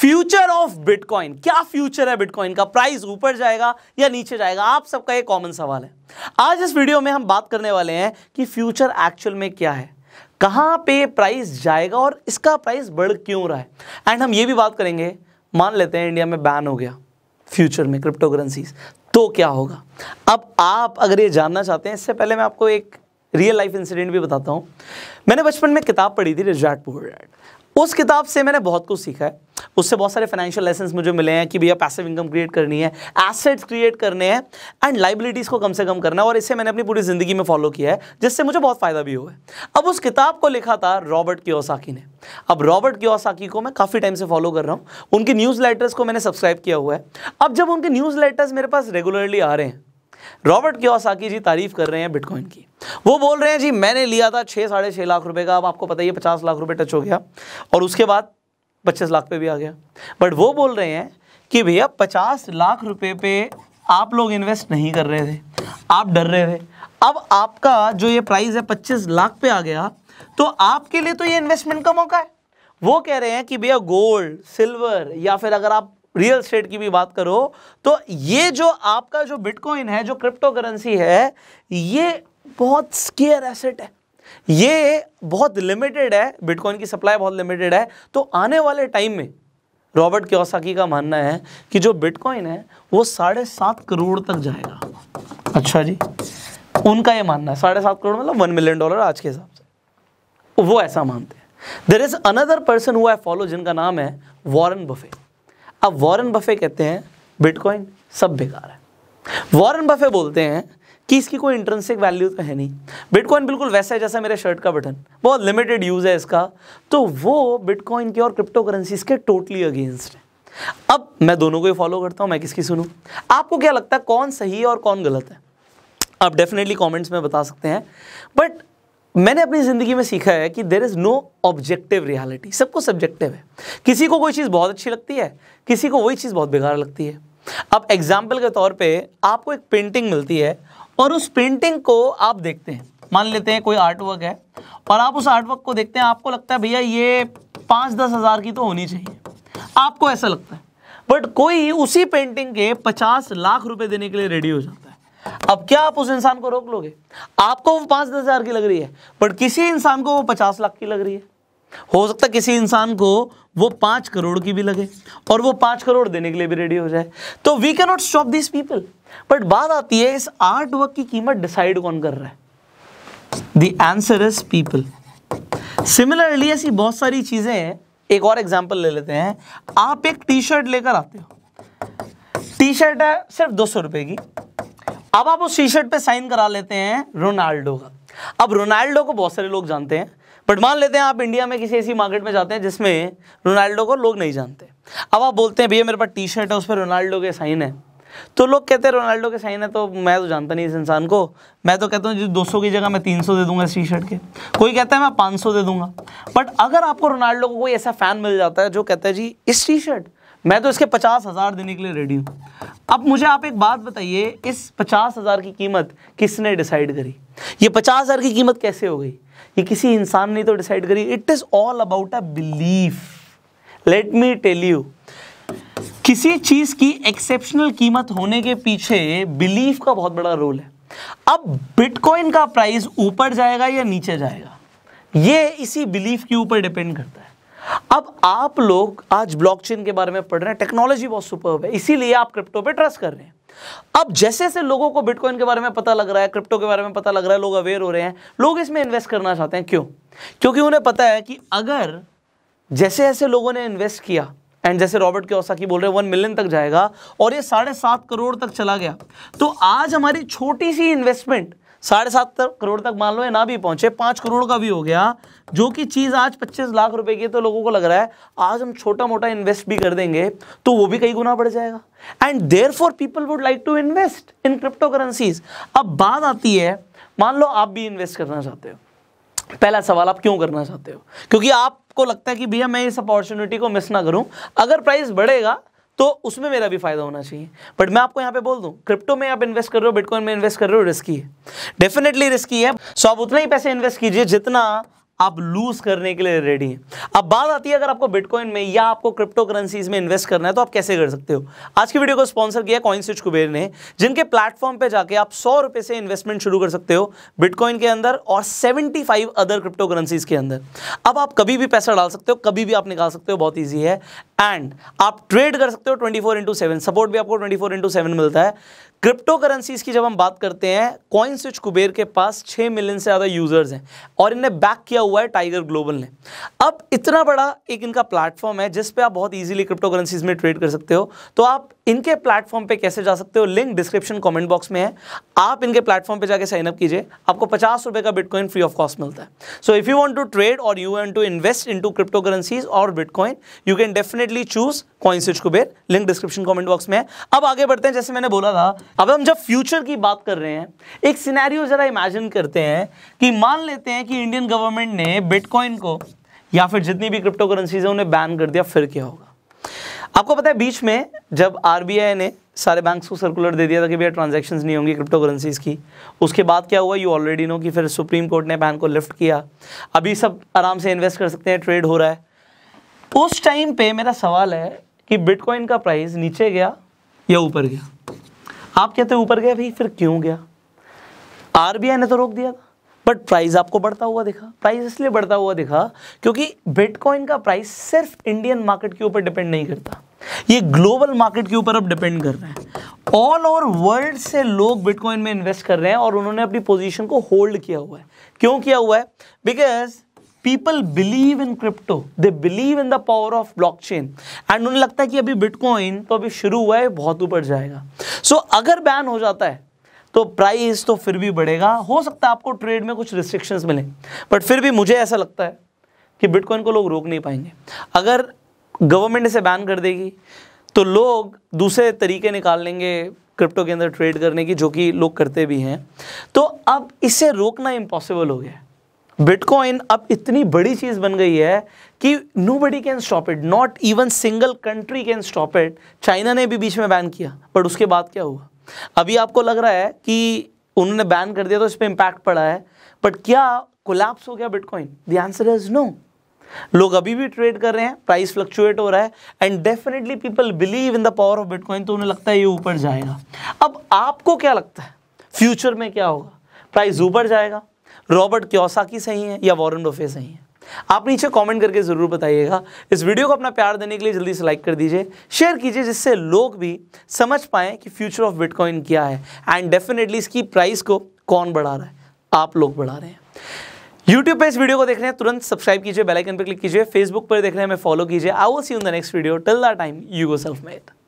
future of bitcoin क्या future है bitcoin का प्राइस ऊपर जाएगा या नीचे जाएगा आप सबका एक कॉमन सवाल है आज इस वीडियो में हम बात करने वाले हैं कि फ्यूचर एक्चुअल में क्या है कहां पे प्राइस जाएगा और इसका प्राइस बढ़ क्यों रहा है एंड हम ये भी बात करेंगे मान लेते हैं इंडिया में बैन हो गया फ्यूचर में क्रिप्टो करेंसीज तो क्या होगा अब आप अगर ये जानना चाहते हैं इससे पहले मैं आपको एक रियल लाइफ इंसिडेंट भी बताता हूँ मैंने बचपन में किताब पढ़ी थी रिजार्ट पुअर उस किताब से मैंने बहुत कुछ सीखा है उससे बहुत सारे फाइनेंशियल लेसन मुझे मिले हैं कि भैया पैसिव इनकम क्रिएट करनी है एसेट्स क्रिएट करने हैं एंड लाइबिलिटीज़ को कम से कम करना है और इसे मैंने अपनी पूरी ज़िंदगी में फॉलो किया है जिससे मुझे बहुत फ़ायदा भी हुआ है अब उस किताब को लिखा था रॉबर्ट कियोसाकी ने अब रॉबर्ट कियोसाकी को मैं काफ़ी टाइम से फॉलो कर रहा हूँ उनकी न्यूज़ को मैंने सब्सक्राइब किया हुआ है अब जब उनके न्यूज़ मेरे पास रेगुलरली आ रहे हैं रॉबर्ट क्योसाकी जी तारीफ कर रहे हैं बिटकॉइन की वो बोल रहे हैं जी मैंने लिया था छः साढ़े छः लाख रुपए का अब आपको पता ही है पचास लाख रुपए टच हो गया और उसके बाद पच्चीस लाख पे भी आ गया बट वो बोल रहे हैं कि भैया पचास लाख रुपए पे आप लोग इन्वेस्ट नहीं कर रहे थे आप डर रहे थे अब आपका जो ये प्राइस है पच्चीस लाख पे आ गया तो आपके लिए तो ये इन्वेस्टमेंट का मौका है वो कह रहे हैं कि भैया गोल्ड सिल्वर या फिर अगर आप रियल स्टेट की भी बात करो तो ये जो आपका जो बिटकॉइन है जो क्रिप्टो करेंसी है ये बहुत स्केयर एसेट है ये बहुत लिमिटेड है बिटकॉइन की सप्लाई बहुत लिमिटेड है तो आने वाले टाइम में रॉबर्ट क्योसाकी का मानना है कि जो बिटकॉइन है वो साढ़े सात करोड़ तक जाएगा अच्छा जी उनका ये मानना है साढ़े सात करोड़ मतलब वन मिलियन डॉलर आज के हिसाब से वो ऐसा मानते हैं देर इज अनदर पर्सन हुआ है फॉलो जिनका नाम है वॉरन बफेट अब वॉरेन बफे कहते हैं बिटकॉइन सब बेकार है वॉरेन बफे बोलते हैं कि इसकी कोई इंटरेंसिक वैल्यू तो है नहीं बिटकॉइन बिल्कुल वैसा है जैसा मेरे शर्ट का बटन बहुत लिमिटेड यूज़ है इसका तो वो बिटकॉइन के और क्रिप्टो करेंसी के टोटली अगेंस्ट है अब मैं दोनों को ही फॉलो करता हूँ मैं किसकी सुनूँ आपको क्या लगता है कौन सही है और कौन गलत है आप डेफिनेटली कमेंट्स में बता सकते हैं बट मैंने अपनी ज़िंदगी में सीखा है कि there is no objective reality सबको सब्जेक्टिव है किसी को कोई चीज़ बहुत अच्छी लगती है किसी को वही चीज़ बहुत बेकार लगती है अब एग्जाम्पल के तौर पे आपको एक पेंटिंग मिलती है और उस पेंटिंग को आप देखते हैं मान लेते हैं कोई आर्ट वर्क है और आप उस आर्ट वर्क को देखते हैं आपको लगता है भैया ये पाँच दस हज़ार की तो होनी चाहिए आपको ऐसा लगता है बट कोई उसी पेंटिंग के पचास लाख रुपए देने के लिए रेडी हो जाता है अब क्या आप उस इंसान को रोक लोगे आपको वो पांच दस हज़ार की लग रही है पर किसी इंसान को वो पचास लाख की लग रही है हो सकता है किसी इंसान को वो पांच करोड़ की भी लगे और वो पांच करोड़ देने के लिए भी रेडी हो जाए तो we can not stop this people but बात आती है इस आर्ट वर्क की कीमत डिसाइड कौन कर रहा है the answer is people similarly ऐसी बहुत सारी चीज़ें हैं एक और एग्जाम्पल ले लेते हैं आप एक टी शर्ट लेकर आते हो टी शर्ट है सिर्फ दो सौ रुपए की अब आप उस टी शर्ट पर साइन करा लेते हैं रोनाल्डो का अब रोनाल्डो को बहुत सारे लोग जानते हैं बट मान लेते हैं आप इंडिया में किसी ऐसी मार्केट में जाते हैं जिसमें रोनाल्डो को लोग नहीं जानते अब आप बोलते हैं भैया मेरे पास टी शर्ट है उस पर रोनाल्डो के साइन है तो लोग कहते हैं रोनाल्डो के साइन है तो मैं तो जानता नहीं इस इंसान को मैं तो कहता हूँ दो 200 की जगह मैं 300 दे दूंगा इस टी शर्ट के कोई कहता है मैं 500 दे दूंगा बट अगर आपको रोनाल्डो को कोई ऐसा फ़ैन मिल जाता है जो कहता है जी इस टी शर्ट मैं तो इसके पचास हज़ार देने के लिए रेडी हूँ अब मुझे आप एक बात बताइए इस पचास हज़ार की कीमत किसने डिसाइड करी ये पचास हज़ार की कीमत कैसे हो गई ये किसी इंसान ने तो डिसाइड करी it is all about a belief let me tell you किसी चीज़ की एक्सेप्शनल कीमत होने के पीछे बिलीफ का बहुत बड़ा रोल है अब बिटकॉइन का प्राइस ऊपर जाएगा या नीचे जाएगा ये इसी बिलीफ के ऊपर डिपेंड करता है अब आप लोग आज ब्लॉकचेन के बारे में पढ़ रहे हैं टेक्नोलॉजी बहुत सुपर है इसीलिए आप क्रिप्टो पे ट्रस्ट कर रहे हैं अब जैसे जैसे लोगों को बिटकॉइन के बारे में पता लग रहा है क्रिप्टो के बारे में पता लग रहा है लोग अवेयर हो रहे हैं लोग इसमें इन्वेस्ट करना चाहते हैं क्यों क्योंकि उन्हें पता है कि अगर जैसे जैसे लोगों ने इन्वेस्ट किया एंड जैसे रॉबर्ट के की बोल रहे हैं वन मिलियन तक जाएगा और ये साढ़े सात करोड़ तक चला गया तो आज हमारी छोटी सी इन्वेस्टमेंट साढ़े सात करोड़ तक मान लो ये ना भी पहुंचे पाँच करोड़ का भी हो गया जो कि चीज़ आज पच्चीस लाख रुपए की तो लोगों को लग रहा है आज हम छोटा मोटा इन्वेस्ट भी कर देंगे तो वो भी कई गुना बढ़ जाएगा and therefore people would like to invest in crypto currencies अब बात आती है मान लो आप भी इन्वेस्ट करना चाहते हो पहला सवाल आप क्यों करना चाहते हो क्योंकि आपको लगता है कि भैया मैं इस अपॉर्चुनिटी को मिस ना करूं अगर प्राइस बढ़ेगा तो उसमें मेरा भी फायदा होना चाहिए बट मैं आपको यहां पे बोल दूं क्रिप्टो में आप इन्वेस्ट कर रहे हो बिटकॉइन में इन्वेस्ट कर रहे हो रिस्की है डेफिनेटली रिस्की है सो आप उतना ही पैसे इन्वेस्ट कीजिए जितना आप लूज करने के लिए रेडी हैं अब बात आती है अगर आपको बिटकॉइन में या आपको क्रिप्टो करेंसीज में इन्वेस्ट करना है तो आप कैसे कर सकते हो आज की वीडियो को स्पॉन्सर किया कॉइन स्विच कुबेर ने जिनके प्लेटफॉर्म पे जाके आप सौ रुपए से इन्वेस्टमेंट शुरू कर सकते हो बिटकॉइन के अंदर और seventy five other crypto currencies के अंदर अब आप कभी भी पैसा डाल सकते हो कभी भी आप निकाल सकते हो बहुत ईजी है एंड आप ट्रेड कर सकते हो twenty four into seven support भी आपको ट्वेंटी फोर इंटू सेवन मिलता है क्रिप्टो करेंसीज की जब हम बात करते हैं कॉइन स्विच कुबेर के पास छह मिलियन से ज़्यादा यूजर्स हैं और इन्हें बैक किया हुआ है टाइगर ग्लोबल ने अब इतना बड़ा एक इनका प्लेटफॉर्म है जिस पे आप बहुत इजीली क्रिप्टो करेंसीज में ट्रेड कर सकते हो तो आप इनके प्लेटफॉर्म पे कैसे जा सकते हो लिंक डिस्क्रिप्शन कमेंट बॉक्स में है आप इनके प्लेटफॉर्म पे जाके साइन अप कीजिए आपको पचास रुपए का बिटकॉइन फ्री ऑफ कॉस्ट मिलता है so if you want to trade और you want to invest into crypto currencies और bitcoin you can definitely choose CoinSwitch Kuber link description comment box में है अब आगे बढ़ते हैं जैसे मैंने बोला था अब हम जब फ्यूचर की बात कर रहे हैं एक सिनेरियो जरा इमेजिन करते हैं कि मान लेते हैं कि इंडियन गवर्नमेंट ने बिटकॉइन को या फिर जितनी भी क्रिप्टो करेंसीज है उन्हें बैन कर दिया फिर क्या होगा आपको पता है बीच में जब आरबीआई ने सारे बैंक्स को सर्कुलर दे दिया था कि भैया ट्रांजैक्शन नहीं होंगी क्रिप्टो करेंसीज की उसके बाद क्या हुआ यू ऑलरेडी नो कि फिर सुप्रीम कोर्ट ने बैन को लिफ्ट किया अभी सब आराम से इन्वेस्ट कर सकते हैं ट्रेड हो रहा है उस टाइम पे मेरा सवाल है कि बिटकॉइन का प्राइस नीचे गया या ऊपर गया आप कहते ऊपर गया भाई फिर क्यों गया आर ने तो रोक दिया था बट प्राइस आपको बढ़ता हुआ दिखा प्राइस इसलिए बढ़ता हुआ दिखा क्योंकि बिटकॉइन का प्राइस सिर्फ इंडियन मार्केट के ऊपर डिपेंड नहीं करता ये ग्लोबल मार्केट के ऊपर अब डिपेंड कर रहे हैं ऑल ओवर वर्ल्ड से लोग बिटकॉइन में इन्वेस्ट कर रहे हैं और उन्होंने अपनी पोजीशन को होल्ड किया हुआ है क्यों किया हुआ है because people believe in crypto they believe in the power of blockchain and उन्हें लगता है कि अभी बिटकॉइन तो अभी शुरू हुआ है बहुत ऊपर जाएगा सो so, अगर बैन हो जाता है तो प्राइस तो फिर भी बढ़ेगा हो सकता है आपको ट्रेड में कुछ रिस्ट्रिक्शंस मिले बट फिर भी मुझे ऐसा लगता है कि बिटकॉइन को लोग रोक नहीं पाएंगे अगर गवर्नमेंट इसे बैन कर देगी तो लोग दूसरे तरीके निकाल लेंगे क्रिप्टो के अंदर ट्रेड करने की जो कि लोग करते भी हैं तो अब इसे रोकना इम्पॉसिबल हो गया बिटकॉइन अब इतनी बड़ी चीज़ बन गई है कि nobody can stop it not even single country can stop it China ने भी बीच में बैन किया बट उसके बाद क्या हुआ अभी आपको लग रहा है कि उन्होंने बैन कर दिया तो इस पर इम्पैक्ट पड़ा है बट क्या कोलैप्स हो गया bitcoin the answer is no लोग अभी भी ट्रेड कर रहे हैं प्राइस फ्लक्चुएट हो रहा है and definitely people believe in the power of bitcoin तो उन्हें लगता है ये ऊपर जाएगा अब आपको क्या लगता है फ्यूचर में क्या होगा प्राइस ऊपर जाएगा रॉबर्ट क्योसाकी सही है या वॉरन डोफे सही है आप नीचे कमेंट करके ज़रूर बताइएगा इस वीडियो को अपना प्यार देने के लिए जल्दी से लाइक कर दीजिए शेयर कीजिए जिससे लोग भी समझ पाएँ कि फ्यूचर ऑफ बिटकॉइन क्या है एंड डेफिनेटली इसकी प्राइस को कौन बढ़ा रहा है आप लोग बढ़ा रहे हैं यूट्यूब पे इस वीडियो को देख रहे हैं तुरंत सब्सक्राइब कीजिए बेल आइकन पर क्लिक कीजिए फेसबुक पर देख रहे हैं हमें फॉलो कीजिए I will see in the next video till the time you go self made